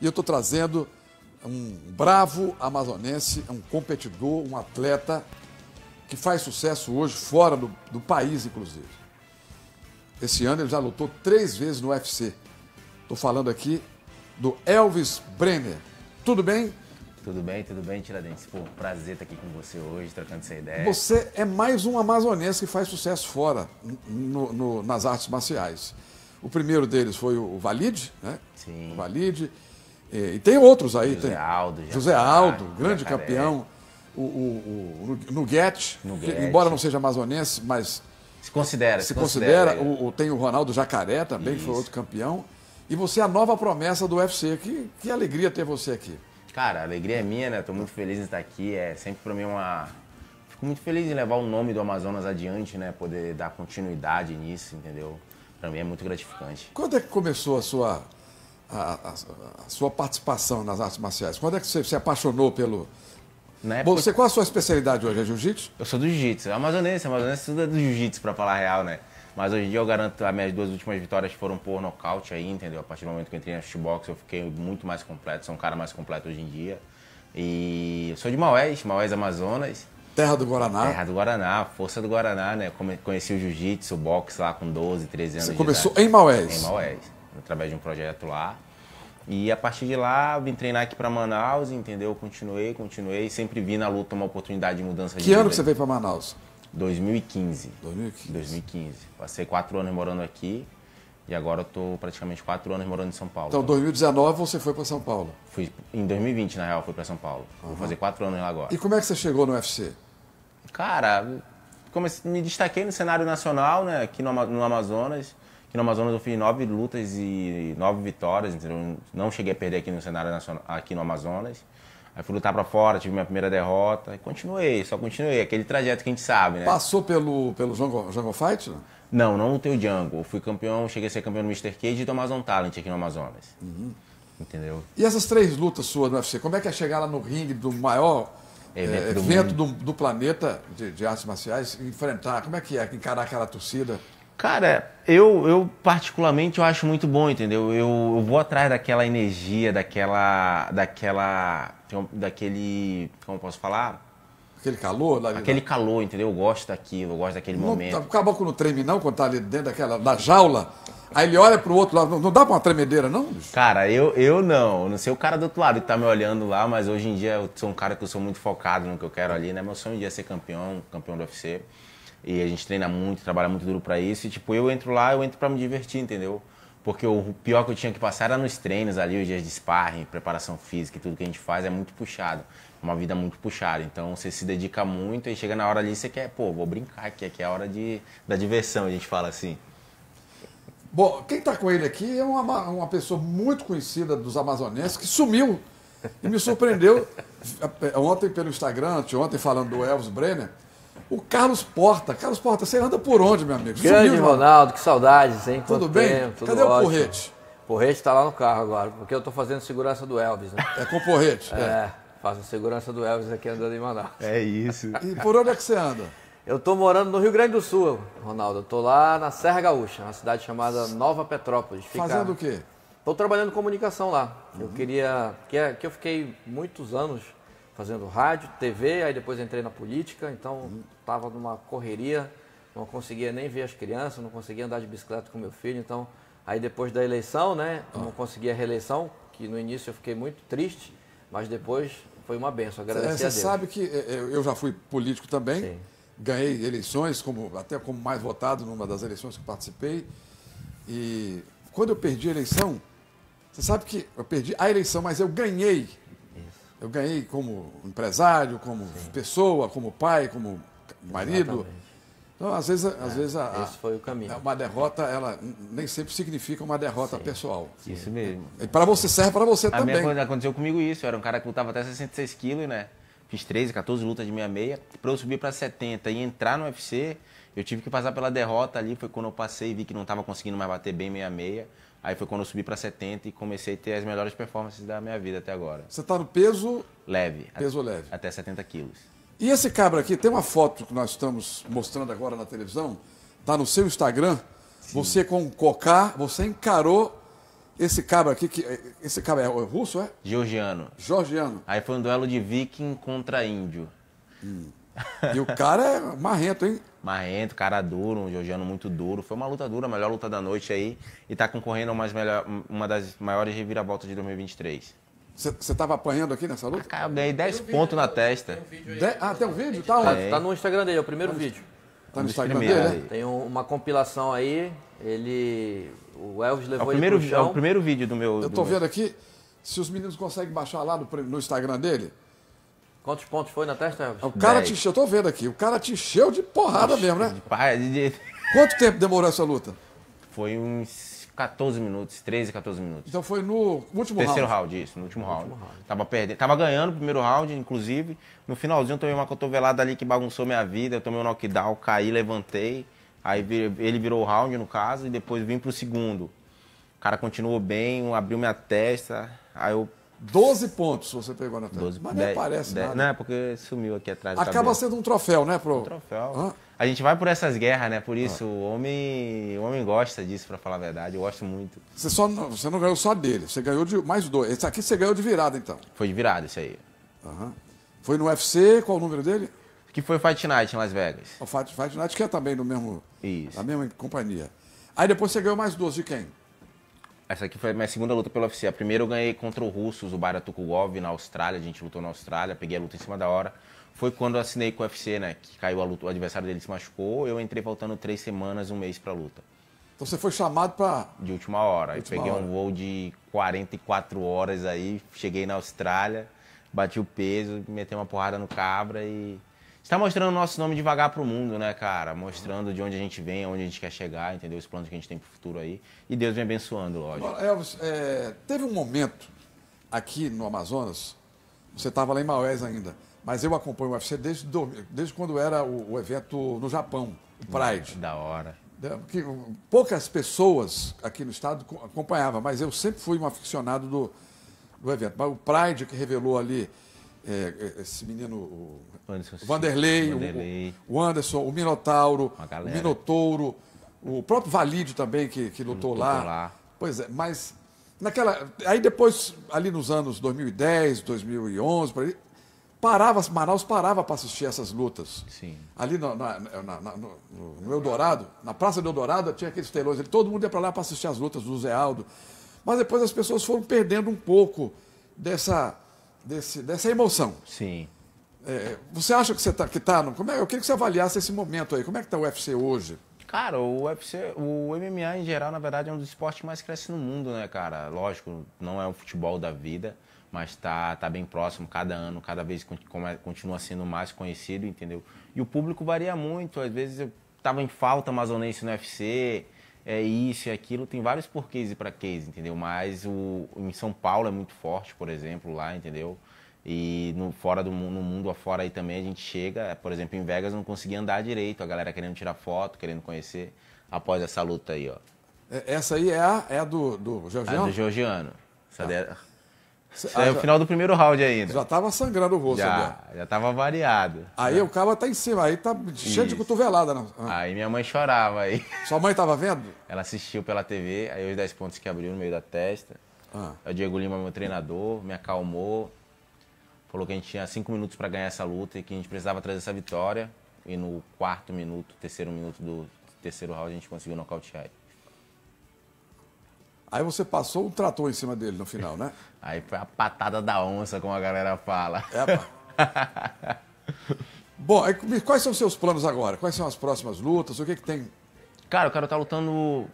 E eu estou trazendo um bravo amazonense, é um competidor, um atleta que faz sucesso hoje fora do, do país, inclusive. Esse ano ele já lutou três vezes no UFC. Estou falando aqui do Elvis Brenner. Tudo bem? Tudo bem, tudo bem, Tiradentes. Pô, prazer estar aqui com você hoje, trocando essa ideia. Você é mais um amazonense que faz sucesso fora, no, no, nas artes marciais. O primeiro deles foi o Valide, né? Sim. O Valide. E, é, e tem outros aí. José tem. Aldo. José tá, Aldo, grande Jacaré. Tá campeão. O, o, o Nuguete, Nuguete. Que, embora não seja amazonense, mas... Se considera. Se, se considera. considera o, o, tem o Ronaldo Jacaré também, Isso. que foi outro campeão. E você é a nova promessa do UFC. Que, que alegria ter você aqui. Cara, a alegria é minha, né? Estou muito feliz de estar aqui. É sempre para mim uma. Fico muito feliz em levar o nome do Amazonas adiante, né? Poder dar continuidade nisso, entendeu? Para mim é muito gratificante. Quando é que começou a sua a, a, sua participação nas artes marciais? Quando é que você se apaixonou pelo, Época... Você, qual a sua especialidade hoje? É jiu-jitsu? Eu sou do jiu-jitsu. Amazonense, amazonense tudo é do jiu-jitsu, pra falar a real, né? Mas hoje em dia eu garanto, as minhas duas últimas vitórias foram por nocaute aí, entendeu? A partir do momento que eu entrei no shootbox, eu fiquei muito mais completo, sou um cara mais completo hoje em dia. E eu sou de Maués, Maués Amazonas. Terra do Guaraná. Terra do Guaraná, força do Guaraná, né? Conheci o jiu-jitsu, o boxe lá com 12, 13 anos Você começou em Maués? Em Maués através de um projeto lá. E a partir de lá, vim treinar aqui para Manaus, entendeu? Continuei, continuei. Sempre vi na luta uma oportunidade de mudança que de Que ano que você veio para Manaus? 2015. 2015. 2015. Passei quatro anos morando aqui e agora eu tô praticamente quatro anos morando em São Paulo. Então, 2019 você foi para São Paulo? Fui em 2020, na real, fui para São Paulo. Uhum. Vou fazer quatro anos lá agora. E como é que você chegou no UFC? Cara, comecei, me destaquei no cenário nacional, né? Aqui no, no Amazonas que no Amazonas eu fiz nove lutas e nove vitórias, entendeu? Não cheguei a perder aqui no cenário nacional, aqui no Amazonas. Aí fui lutar para fora, tive minha primeira derrota e continuei, só continuei, aquele trajeto que a gente sabe, né? Passou pelo, pelo Jungle, jungle Fight? Não, não lutei o Jungle. Eu fui campeão, cheguei a ser campeão do Mr. Cage e do Amazon Talent aqui no Amazonas. Uhum. Entendeu? E essas três lutas suas no UFC, como é que é chegar lá no ringue do maior é, evento, do, do, do, planeta de, de artes marciais, enfrentar, como é que é encarar aquela torcida? Cara, eu, eu particularmente eu acho muito bom, entendeu? Eu, eu vou atrás daquela energia, daquela. daquela. daquele. como posso falar? Aquele calor lá Aquele calor, entendeu? Eu gosto daquilo, eu gosto daquele não, momento. Tá, o caboclo não treme, não, quando tá ali dentro daquela, da jaula. Aí ele olha pro outro lado. Não, não dá pra uma tremedeira, não, Cara, eu, eu não. Não sei o cara do outro lado que tá me olhando lá, mas hoje em dia eu sou um cara que eu sou muito focado no que eu quero ali, né? Meu sonho um dia é ser campeão, campeão do UFC. E a gente treina muito, trabalha muito duro para isso. E, tipo, eu entro lá, eu entro para me divertir, entendeu? Porque o pior que eu tinha que passar era nos treinos ali, os dias de sparring, preparação física e tudo que a gente faz é muito puxado. Uma vida muito puxada. Então você se dedica muito e chega na hora ali você quer, pô, vou brincar aqui, aqui é a hora de, da diversão, a gente fala assim. Bom, quem está com ele aqui é uma, uma pessoa muito conhecida dos amazonenses que sumiu e me surpreendeu é, ontem pelo Instagram, ontem falando do Elvis Brenner o Carlos Porta. Carlos Porta, você anda por onde, meu amigo? Grande Ronaldo, que saudades, hein? tudo bem? Tempo, tudo Cadê ótimo. o porrete? Porrete está lá no carro agora, porque eu estou fazendo segurança do Elvis, né? É com o porrete? É, é. faço segurança do Elvis aqui andando em Manaus. É isso. E por onde é que você anda? Eu estou morando no Rio Grande do Sul, Ronaldo. Eu estou lá na Serra Gaúcha, na cidade chamada Nova Petrópolis. Fica... Fazendo o quê? Estou trabalhando em comunicação lá. Uhum. Eu queria... É, que eu fiquei muitos anos fazendo rádio, TV, aí depois entrei na política, então estava uhum. numa correria, não conseguia nem ver as crianças, não conseguia andar de bicicleta com meu filho, então aí depois da eleição, né, uhum. não ah. conseguia a reeleição, que no início eu fiquei muito triste, mas depois foi uma benção, agradecer Você a Deus. Você sabe que é, é, eu já fui político também, Sim. ganhei eleições, como, até como mais votado numa das eleições que participei, e quando eu perdi a eleição, você sabe que eu perdi a eleição, mas eu ganhei eu ganhei como empresário, como Sim. pessoa, como pai, como marido. Exatamente. Então, às vezes, às é, vezes a, esse foi o caminho. uma derrota, ela nem sempre significa uma derrota Sim. pessoal. Isso mesmo. E para você serve para você a também. Minha coisa, aconteceu comigo isso. Eu era um cara que lutava até 66 quilos, né? Fiz 13, 14 lutas de meia meia. Para eu subir para 70 e entrar no UFC, eu tive que passar pela derrota ali, foi quando eu passei, e vi que não estava conseguindo mais bater bem 66. Aí foi quando eu subi para 70 e comecei a ter as melhores performances da minha vida até agora. Você está no peso leve. Peso até, leve. Até 70 quilos. E esse cabra aqui, tem uma foto que nós estamos mostrando agora na televisão, tá no seu Instagram. Sim. Você com o cocar, você encarou esse cabra aqui, que, esse cabra é russo, é? Georgiano. Georgiano. Aí foi um duelo de viking contra índio. Hum. E o cara é marrento, hein? marrento, cara duro, um georgiano muito duro. Foi uma luta dura, a melhor luta da noite aí. E tá concorrendo a uma das maiores reviravoltas de 2023. Você estava apanhando aqui nessa luta? Ah, eu ganhei 10 pontos na testa. Tem um de... Ah, tem um vídeo? Tá, onde? tá no Instagram dele, é o primeiro tá no... vídeo. Tá no tá Instagram dele? É? Tem um, uma compilação aí, ele... O Elvis levou é o primeiro, ele pro chão. É o primeiro vídeo do meu... Eu tô vendo meu... aqui, se os meninos conseguem baixar lá no, no Instagram dele... Quantos pontos foi na testa, Elvis? O cara Dez. te encheu, eu tô vendo aqui, o cara te encheu de porrada Oxe, mesmo, né? De pai. de... Quanto tempo demorou essa luta? Foi uns 14 minutos, 13, 14 minutos. Então foi no último Terceiro round. round isso, no último, no round. último round. Tava perdendo, tava ganhando o primeiro round, inclusive. No finalzinho eu tomei uma cotovelada ali que bagunçou minha vida, eu tomei um knockdown, caí, levantei. Aí ele virou o round, no caso, e depois vim pro segundo. O cara continuou bem, abriu minha testa, aí eu 12 pontos você pegou na tela. 12, Mas nem 10, aparece 10, nada. Não, é porque sumiu aqui atrás. Acaba cabelo. sendo um troféu, né, pro? Um troféu. Hã? A gente vai por essas guerras, né? Por isso, ah. o, homem, o homem gosta disso, para falar a verdade. Eu gosto muito. Você, só não, você não ganhou só dele, você ganhou de mais dois. Esse aqui você ganhou de virada, então. Foi de virada, isso aí. Aham. Foi no UFC, qual o número dele? Que foi Fight Night em Las Vegas. O Fight, Fight Night que é também no mesmo. Isso. Na mesma companhia. Aí depois você ganhou mais 12 de quem? Essa aqui foi a minha segunda luta pelo UFC. A primeira eu ganhei contra o russo, o Baratukugov, na Austrália. A gente lutou na Austrália, peguei a luta em cima da hora. Foi quando eu assinei com o UFC, né? Que caiu a luta, o adversário dele se machucou. Eu entrei faltando três semanas, um mês pra luta. Então você foi chamado para De última hora. Última eu peguei hora. um voo de 44 horas aí, cheguei na Austrália, bati o peso, meti uma porrada no cabra e está mostrando o nosso nome devagar para o mundo, né, cara? Mostrando de onde a gente vem, aonde a gente quer chegar, entendeu? Os planos que a gente tem para o futuro aí. E Deus vem abençoando, lógico. Agora, Elvis, é, teve um momento aqui no Amazonas, você estava lá em Maués ainda, mas eu acompanho o UFC desde, desde quando era o, o evento no Japão, o Pride. Da hora. É, que poucas pessoas aqui no estado acompanhavam, mas eu sempre fui um aficionado do, do evento. Mas o Pride que revelou ali é, é, esse menino, o, Anderson, o Vanderlei, Vanderlei. O, o, Anderson, o Minotauro, o Minotouro, o próprio Valide também, que, que lutou, lutou lá. lá. Pois é, mas naquela. Aí depois, ali nos anos 2010, 2011, por aí, parava, Manaus parava para assistir essas lutas. Sim. Ali no, na, na, na, no, no, Eldorado, na Praça do Eldorado, tinha aqueles telões ali, todo mundo ia para lá para assistir as lutas do Zé Aldo. Mas depois as pessoas foram perdendo um pouco dessa desse, dessa emoção. Sim. É, você acha que você está que tá no, como é, eu queria que você avaliasse esse momento aí. Como é que está o UFC hoje? Cara, o UFC, o MMA em geral, na verdade, é um dos esportes que mais cresce no mundo, né, cara? Lógico, não é o futebol da vida, mas tá, tá bem próximo cada ano, cada vez continua sendo mais conhecido, entendeu? E o público varia muito, às vezes eu tava em falta amazonense no UFC, é isso e é aquilo, tem vários porquês e para quês, entendeu? Mas o, em São Paulo é muito forte, por exemplo, lá, entendeu? E no, fora do no mundo afora aí também a gente chega, é, por exemplo, em Vegas não conseguia andar direito, a galera querendo tirar foto, querendo conhecer, após essa luta aí, ó. É, essa aí é a, é a do, do Georgiano? A do Georgiano. Essa ah é ah, o final do primeiro round ainda. Já tava sangrando o rosto. Já, né? já tava variado. Aí né? o cara tá em cima, aí tá cheio Isso. de cotovelada. Ah. Aí minha mãe chorava aí. Sua mãe tava vendo? Ela assistiu pela TV, aí os 10 pontos que abriu no meio da testa. Ah. O Diego Lima, meu treinador, me acalmou. Falou que a gente tinha 5 minutos para ganhar essa luta e que a gente precisava trazer essa vitória. E no quarto minuto, terceiro minuto do terceiro round, a gente conseguiu nocautear ele. Aí você passou um trator em cima dele no final, né? Aí foi a patada da onça, como a galera fala. É, Bom, quais são os seus planos agora? Quais são as próximas lutas? O que, é que tem? Cara, eu quero estar tá lutando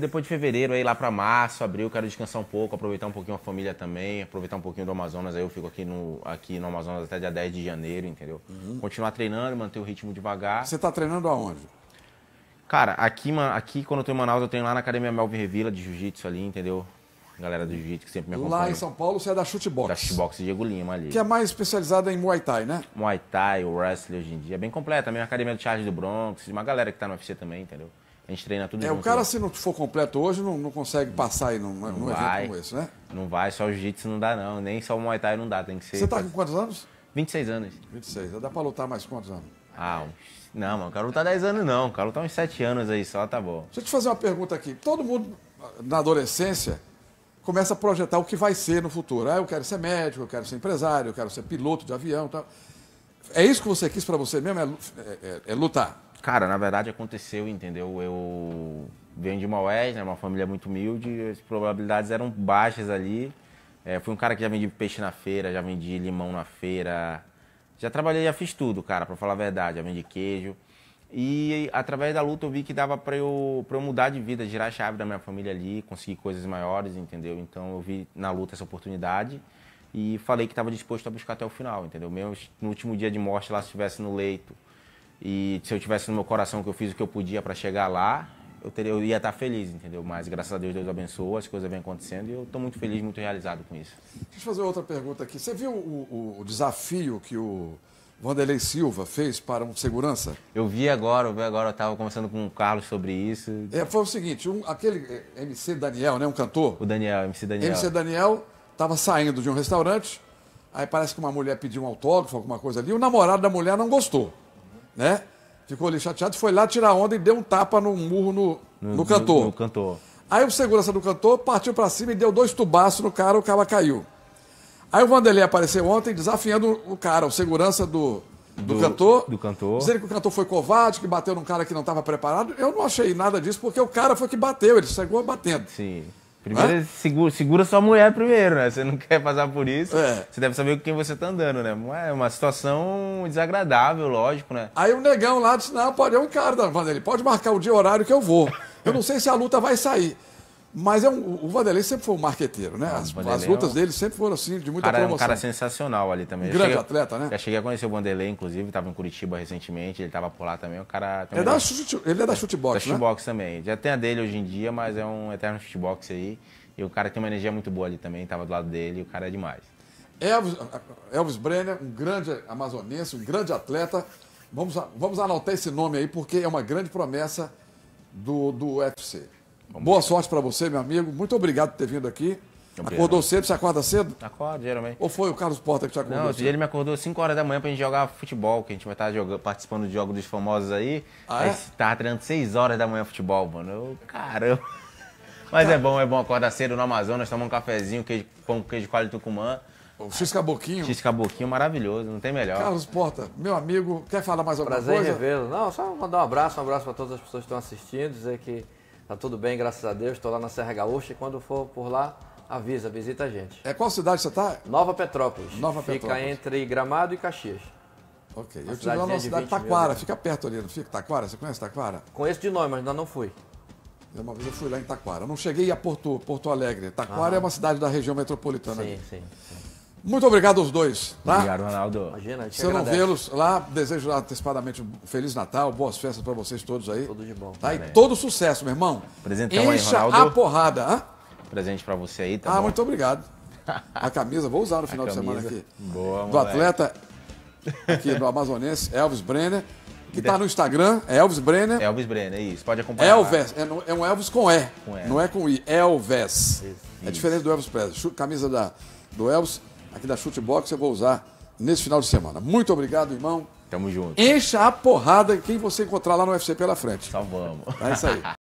depois de fevereiro, aí lá para março, abril, quero descansar um pouco, aproveitar um pouquinho a família também, aproveitar um pouquinho do Amazonas, aí eu fico aqui no, aqui no Amazonas até dia 10 de janeiro, entendeu? Uhum. Continuar treinando, manter o ritmo devagar. Você tá treinando aonde? Cara, aqui, aqui quando eu tô em Manaus, eu tenho lá na Academia Melvin Revilla de Jiu-Jitsu ali, entendeu? Galera do Jiu-Jitsu que sempre me acompanha. Lá em São Paulo você é da Chutebox. Da Chutebox Diego Lima ali. Que é mais especializada em Muay Thai, né? Muay Thai, o wrestling hoje em dia. É bem completa. A minha academia do Charles do Bronx, uma galera que tá no UFC também, entendeu? A gente treina tudo É, junto, o cara, se não for completo hoje, não, não consegue passar aí num, não num vai, evento como esse, né? Não vai, só o jiu-jitsu não dá, não. Nem só o Muay Thai não dá, tem que ser. Você tá com quantos anos? 26 anos. 26. Dá pra lutar mais quantos anos? Ah, não, mano, o Caruso tá 10 anos não. O Caruso tá uns 7 anos aí só, tá bom. Deixa eu te fazer uma pergunta aqui. Todo mundo, na adolescência, começa a projetar o que vai ser no futuro. Ah, eu quero ser médico, eu quero ser empresário, eu quero ser piloto de avião tal. É isso que você quis para você mesmo? É, é, é, é, lutar? Cara, na verdade aconteceu, entendeu? Eu venho de Maués, né? Uma família muito humilde, as probabilidades eram baixas ali. É, fui um cara que já vendi peixe na feira, já vendi limão na feira, já trabalhei, já fiz tudo, cara, para falar a verdade. Já vendi queijo. E através da luta eu vi que dava para eu, pra eu mudar de vida, girar a chave da minha família ali, conseguir coisas maiores, entendeu? Então eu vi na luta essa oportunidade e falei que estava disposto a buscar até o final, entendeu? Mesmo no último dia de morte lá, se estivesse no leito e se eu tivesse no meu coração que eu fiz o que eu podia para chegar lá, eu, teria, eu ia estar feliz, entendeu? Mas graças a Deus, Deus abençoa, as coisas vêm acontecendo e eu estou muito feliz, muito realizado com isso. Deixa eu fazer outra pergunta aqui. Você viu o, o, o desafio que o Vanderlei Silva fez para um segurança? Eu vi agora, eu vi agora, eu estava conversando com o Carlos sobre isso. É, foi o seguinte, um, aquele é, MC Daniel, né, um cantor? O Daniel, MC Daniel. MC Daniel estava saindo de um restaurante, aí parece que uma mulher pediu um autógrafo, alguma coisa ali, o namorado da mulher não gostou, né? Ficou ali chateado, foi lá tirar onda e deu um tapa no murro no, no, no cantor. No, no cantor. Aí o segurança do cantor partiu para cima e deu dois tubaços no cara, o cara caiu. Aí o Vanderlei apareceu ontem desafiando o cara, o segurança do, do, do, cantor. Do cantor. Dizendo que o cantor foi covarde, que bateu num cara que não estava preparado. Eu não achei nada disso, porque o cara foi que bateu, ele chegou batendo. Sim. Primeiro, segura, segura, sua mulher primeiro, né? Você não quer passar por isso. É. Você deve saber com quem você tá andando, né? É uma situação desagradável, lógico, né? Aí o negão lá disse: não, pode, é um cara da ele pode marcar o dia e o horário que eu vou. Eu não sei se a luta vai sair. Mas é um, o Vanderlei sempre foi um marqueteiro, né? Ah, as, as, é lutas dele sempre foram assim, de muita cara, promoção. É um cara sensacional ali também. Grande cheguei, atleta, né? Já cheguei a conhecer o Vanderlei, inclusive, estava em Curitiba recentemente, ele estava por lá também. O é cara também é da, chute, ele é da é, chutebox, da né? chutebox também. Já tem a dele hoje em dia, mas é um eterno chutebox aí. E o cara tem uma energia muito boa ali também, estava do lado dele, e o cara é demais. Elvis, Elvis Brenner, um grande amazonense, um grande atleta. Vamos, vamos anotar esse nome aí, porque é uma grande promessa do, do UFC. Vamos Boa ver. sorte para você, meu amigo. Muito obrigado por ter vindo aqui. Obrigado. Acordou cedo? Você acorda cedo? Acordo, geralmente. Ou foi o Carlos Porta que te acordou? Não, ele me acordou 5 horas da manhã pra gente jogar futebol, que a gente vai estar jogando, participando de jogos dos famosos aí. Ah, aí é? tava tá treinando 6 horas da manhã futebol, mano. Eu, caramba. Mas é bom, é bom acordar cedo no Amazonas, tomar um cafezinho, queijo, pão com queijo coalho tucumã. O X Caboquinho. X Caboquinho maravilhoso, não tem melhor. Carlos Porta, meu amigo, quer falar mais alguma Prazer coisa? Prazer revê-lo. Não, só mandar um abraço, um abraço para todas as pessoas que estão assistindo, dizer que Tá tudo bem, graças a Deus. Estou lá na Serra Gaúcha e quando for por lá, avisa, visita a gente. É qual cidade você está? Nova Petrópolis. Nova Petrópolis. Fica entre Gramado e Caxias. Ok. Uma eu estive lá na cidade de Taquara. Fica perto ali, não fica? Taquara? Você conhece Taquara? Conheço de nome, mas ainda não fui. Uma vez eu fui lá em Taquara. Não cheguei a Porto, Porto Alegre. Taquara ah. é uma cidade da região metropolitana. Sim, ali. sim. sim. Muito obrigado aos dois. Tá? Obrigado, Ronaldo. Imagina, Se eu não vê-los lá, desejo antecipadamente um Feliz Natal, boas festas para vocês todos aí. Tudo de bom. Tá? E todo sucesso, meu irmão. Presentão Encha aí, a porrada. Hã? Presente para você aí, tá Ah, bom. muito obrigado. A camisa, vou usar no final de semana aqui. Boa, Do atleta aqui do Amazonense, Elvis Brenner, que está no Instagram, é Elvis Brenner. Elvis Brenner, é isso. Pode acompanhar. Elvis, é, é, um Elvis com E, com não é com I. Elvis. Isso. É diferente do Elvis Presley. Camisa da, do Elvis aqui da Chute Box, eu vou usar nesse final de semana. Muito obrigado, irmão. Tamo junto. Encha a porrada quem você encontrar lá no UFC pela frente. Salvamos. Tá é isso aí.